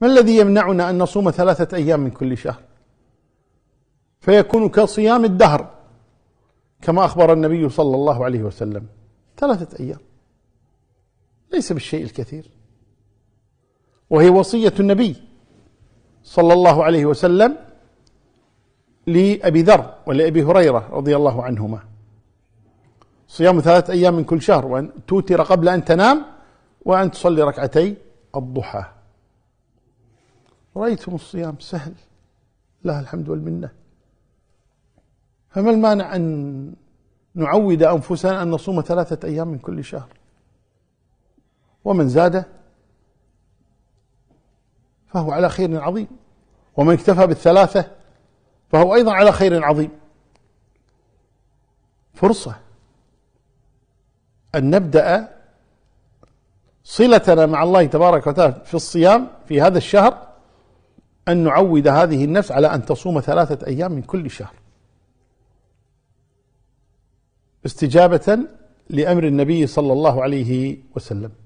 ما الذي يمنعنا أن نصوم ثلاثة أيام من كل شهر فيكون كصيام الدهر كما أخبر النبي صلى الله عليه وسلم ثلاثة أيام ليس بالشيء الكثير وهي وصية النبي صلى الله عليه وسلم لأبي ذر ولأبي هريرة رضي الله عنهما صيام ثلاثة أيام من كل شهر وأن توتر قبل أن تنام وأن تصلي ركعتي الضحى رأيتم الصيام سهل لها الحمد والمنة فما المانع أن نعود أنفسنا أن نصوم ثلاثة أيام من كل شهر ومن زاد فهو على خير عظيم ومن اكتفى بالثلاثة فهو أيضا على خير عظيم فرصة أن نبدأ صلتنا مع الله تبارك وتعالى في الصيام في هذا الشهر أن نعود هذه النفس على أن تصوم ثلاثة أيام من كل شهر استجابة لأمر النبي صلى الله عليه وسلم